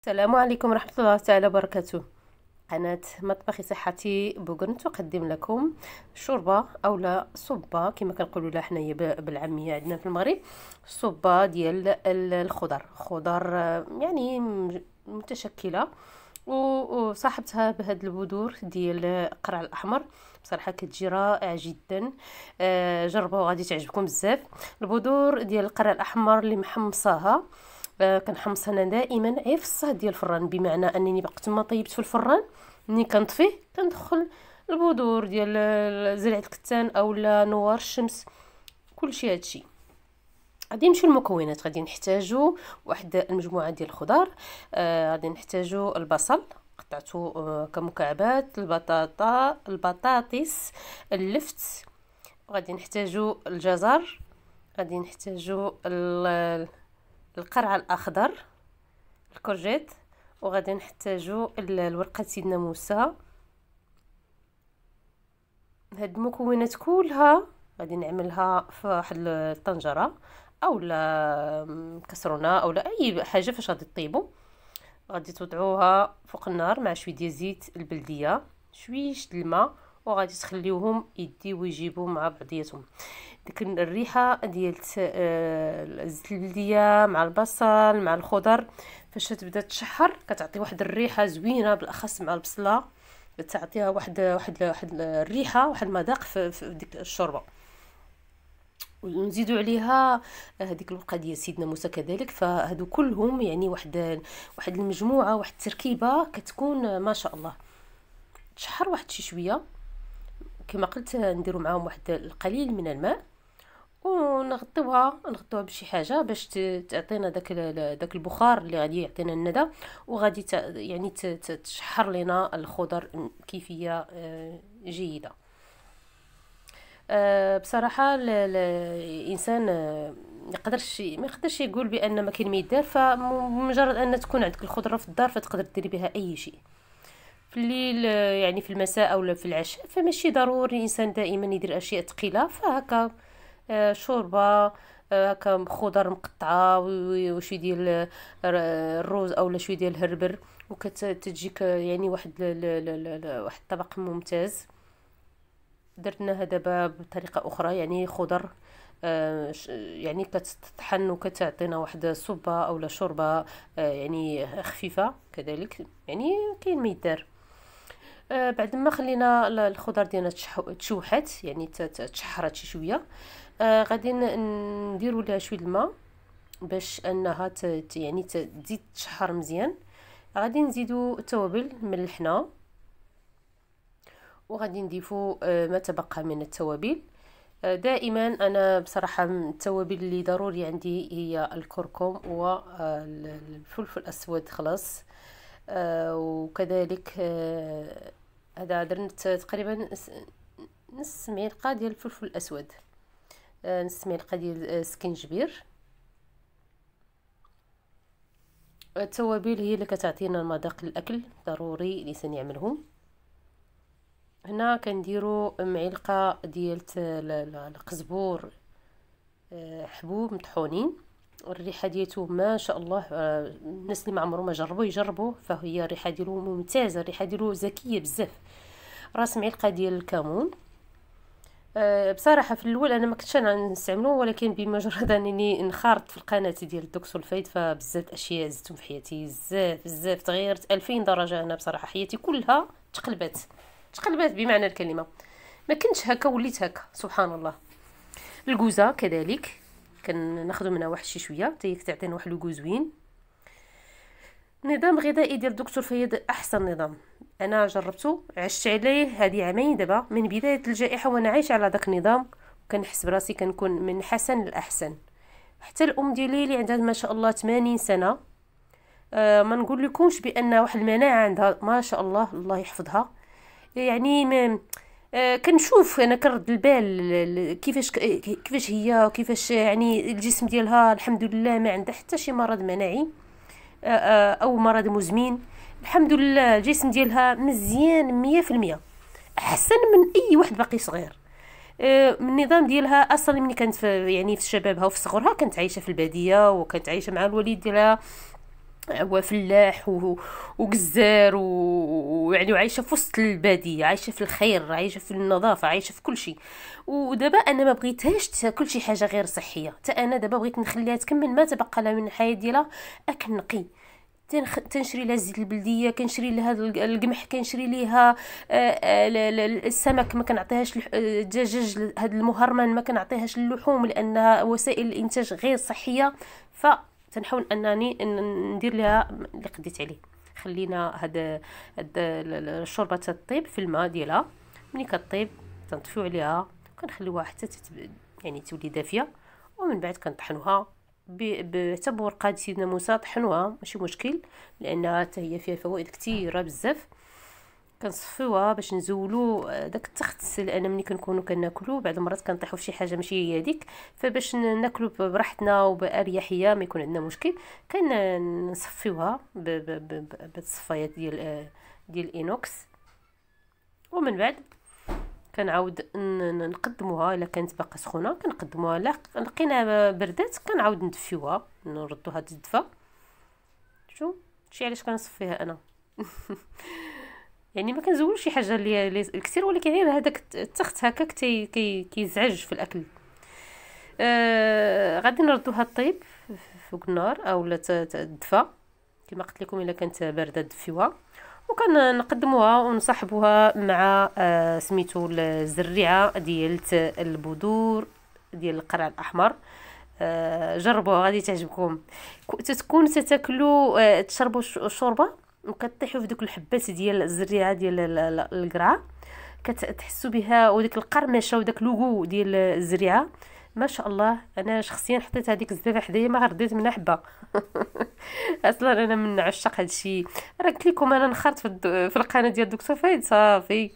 السلام عليكم ورحمة الله تعالى وبركاته قناة مطبخي صحتي بوغن تقدم لكم شوربة أو صبة كما كنقولوا لها حنايا بالعامية عندنا في المغرب صبة ديال الخضر خضر آه، يعني متشكلة وصاحبتها بهاد البذور ديال القرع الاحمر بصراحه كتجي رائعه جدا آه، جربوها غادي تعجبكم بزاف البذور ديال القرع الاحمر اللي محمصاها كنحمص انا دائما غير في الصه ديال الفران بمعنى انني وقت ما طيبت في الفران ملي كنطفيه كندخل البذور ديال زرع الكتان اولا نوار الشمس كلشي هادشي غادي نمشيو للمكونات غادي نحتاجو واحد المجموعه ديال الخضار آه غادي نحتاجو البصل قطعته آه، كمكعبات البطاطا البطاطس اللفت غادي نحتاجو الجزر غادي نحتاجو القرع الاخضر الكورجيت وغادي نحتاجو الورقه سيدنا موسى هاد المكونات كلها غادي نعملها في واحد الطنجره اولا كسرونه اولا اي حاجه فاش غادي تطيبو غادي توضعوها فوق النار مع شويه ديال زيت البلديه شويه الماء وغادي تخليوهم يديو ويجيبو مع بعضياتهم ديك الريحه ديال آه، زيت مع البصل مع الخضر فاش تبدا تشحر كتعطي واحد الريحه زوينه بالاخص مع البصله تعطيها واحد واحد واحد الريحه واحد المذاق في, في ديك الشوربه ونزيدوا عليها آه، هذيك الورقه ديال سيدنا موسى كذلك فهادو كلهم يعني واحد واحد المجموعه واحد التركيبه كتكون آه، ما شاء الله تشحر واحد شي شويه كما قلت نديروا معاهم واحد القليل من الماء ونغطيوها نغطيوها بشي حاجه باش تعطينا داك داك البخار اللي غادي يعطينا الندى وغادي يعني تشحر لنا الخضر كيفيه آه، جيده آه، بصراحه الانسان آه، يقدرش ما يقدرش يقول بان ما كاين ما يدار فمجرد ان تكون عندك الخضره في الدار فتقدر ديري بها اي شيء في الليل يعني في المساء او في العشاء فماشي ضروري الانسان دائما يدير اشياء ثقيله فهكا آه، شوربه آه، هكا خضر مقطعه وشي ديال آه، الروز اولا شويه ديال الهربر وكتجيك يعني واحد واحد الطبق ممتاز درناها دابا بطريقه اخرى يعني خضر يعني كتطحن وكتعطينا واحد صبه اولا شوربه يعني خفيفه كذلك يعني كاين ما يدار بعد ما خلينا الخضر ديالنا تشوحات يعني تشحرت شي شويه آه، غادي نديرو لها شويه الماء باش انها ت يعني تزيد تشحر مزيان غادي نزيدو التوابل ملحنا وغادي نضيفو آه، ما تبقى من التوابل آه، دائما انا بصراحه التوابل اللي ضروري عندي هي الكركم والفلفل الاسود خلاص وكذلك هذا درت تقريبا نص معلقه ديال الفلفل الاسود نص معلقه آه، ديال السكنجبير آه، التوابل هي اللي كتعطينا المذاق الاكل ضروري الانسان يعملهم هنا كنديرو معلقه ديال القزبور آه، حبوب مطحونين الريحه ديالو ما شاء الله الناس اللي ما عمرهم ما جربوا يجربوا فهي الريحه ديالو ممتازه الريحه ديالو زكيه بزاف راس معلقه ديال الكمون آه، بصراحه في الاول انا ما كنتش انا نستعملو ولكن بمجرد انني انخرط في القناه ديال الدكتور الفايد فبزاف اشياء زدتهم في حياتي بزاف بزاف تغيرت 2000 درجه انا بصراحه حياتي كلها تقلبات تقلبات بمعنى الكلمه ما كنتش هكا وليت هكا سبحان الله الكوزه كذلك كناخذ منها واحد شي شويه حتى كتعطينا واحد الجوزوين نظام غذائي ديال الدكتور فيض احسن نظام انا جربته عشت عليه هذه عامين دابا من بدايه الجائحه وانا عايشه على داك النظام وكنحس براسي كنكون من حسن لاحسن حتى الام ديالي اللي عندها ما شاء الله 80 سنه أه ما نقول لكمش بان واحد المناعه عندها ما شاء الله الله يحفظها يعني ما أه كنشوف انا كنرد البال كيفاش كيفاش هي وكيفاش يعني الجسم ديالها الحمد لله ما عندها حتى شي مرض مناعي أه, آه، او مرض مزمن الحمد لله الجسم ديالها مزيان مية في المية احسن من اي واحد باقي صغير أه، النظام ديالها اصلا ملي كانت في يعني في شبابها وفي صغرها كانت عايشه في الباديه وكانت عايشه مع الوالد ديالها هو فلاح وقزار ويعني وعايشه في وسط الباديه عايشه في الخير عايشه في النظافه عايشه في كل شيء ودابا انا ما بغيتهاش تاكل شي حاجه غير صحيه حتى انا دابا بغيت نخليها تكمل ما تبقى لها من الحياه ديالها اكل نقي تنخ... تنشري لها الزيت البلديه كنشري لها القمح كنشري ليها آه، آه، السمك ما كنعطيهاش الدجاج آه، هذا المهرمن ما كنعطيهاش اللحوم لانها وسائل الانتاج غير صحيه فتنحاول انني ندير لها اللي قديت عليه خلينا هاد هاد الشوربه تطيب في الماء ديالها ملي كطيب تنطفيو عليها كنخليوها حتى يعني تولي دافيه ومن بعد كنطحنوها باعتبر بورقه سيدنا موسى طحنوها ماشي مشكل لانها حتى هي فيها فوائد كثيره بزاف كنصفيوها باش نزولو آه، داك التخت لان ملي كنكونو كناكلو بعض المرات كنطيحو فشي حاجه ماشي هي هذيك فباش ناكلو براحتنا وباريحيه ما يكون عندنا مشكل كنصفيوها بالصفايات ديال آه، ديال الانوكس ومن بعد كنعاود نقدموها الا كانت باقا سخونه كنقدموها الا لقينا بردات كنعاود ندفيوها نردوها تدفى شو شي علاش كنصفيها انا يعني ما كنزولش شي حاجه اللي كثير ولكن غير هذاك التخت هكاك كيزعج في الاكل آه غادي نردوها طيب فوق النار اولا تدفى كما قلت لكم الا كانت بارده دفيوها نقدموها ونصاحبوها مع آه، سميتو الزريعه ديال البذور ديال القرع الاحمر آه، جربوها غادي تعجبكم تتكون تتاكلوا آه، تشربو تشربوا الشوربه وكطيحوا في دوك الحبات ديال الزريعه ديال القرعه كتحسوا بها وديك القرمشه وداك لوغو ديال الزريعه ما شاء الله انا شخصيا حطيت هذيك الزفه حدايا ما رديت منها حبه اصلا انا من عشاق هذا الشيء راه قلت لكم انا نخرت في, الد... في القناه ديال الدكتور فايد صافي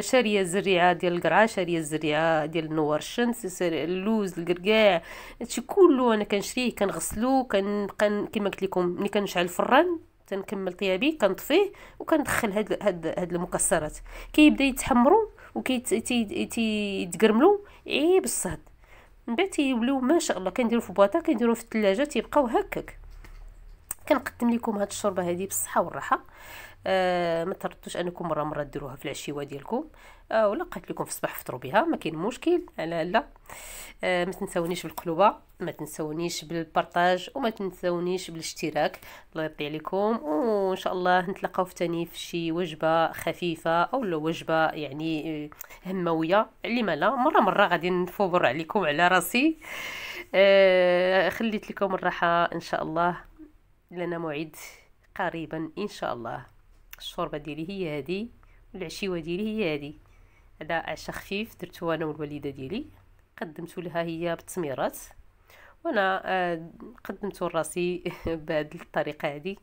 شاريه الزريعه ديال القرعه شاريه الزريعه ديال نوار الشمس اللوز القرقاع هادشي كله انا كنشريه كنغسلو كنبقى كما قلت لكم ملي كنشعل الفران تنكمل طيابي كنطفيه وكندخل هاد هاد هاد المكسرات كيبدا يتحمروا وكيتقرملوا عيب الصهد من بعد تيوليو ما شاء الله كنديرو في بواطه كنديرو في الثلاجه تيبقاو هكاك كنقدم لكم هاد الشوربه هذه بالصحه والراحه آه، ما تردوش انكم مره مره ديروها في العشيوه ديالكم آه ولا قالت لكم في الصباح فطروا بها ما كاين مشكل لا لا آه ما تنساونيش بالقلوبه ما تنساونيش بالبارطاج وما تنساونيش بالاشتراك الله يرضي عليكم وان شاء الله نتلاقاو في تاني في شي وجبه خفيفه او لو وجبه يعني آه، همويه اللي ما لا مره مره غادي نفوبر عليكم على راسي آه خليت لكم الراحه ان شاء الله لنا موعد قريبا ان شاء الله الشوربه ديالي هي هذه والعشيوه ديالي هي هذه هذا عشاء خفيف درته انا والوالده ديالي قدمت لها هي بالتميرات وانا آه، قدمت لراسي بهذه الطريقه هذه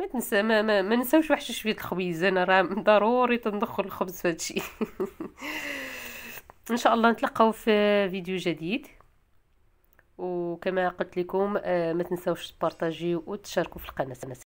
ما تنسى ما, ما, ما نساوش واحد شويه الخبيزه انا راه ضروري تندخل الخبز في هادشي ان شاء الله نتلاقاو في فيديو جديد وكما قلت لكم آه، ما تنساوش تبارطاجيو وتشاركوا في القناه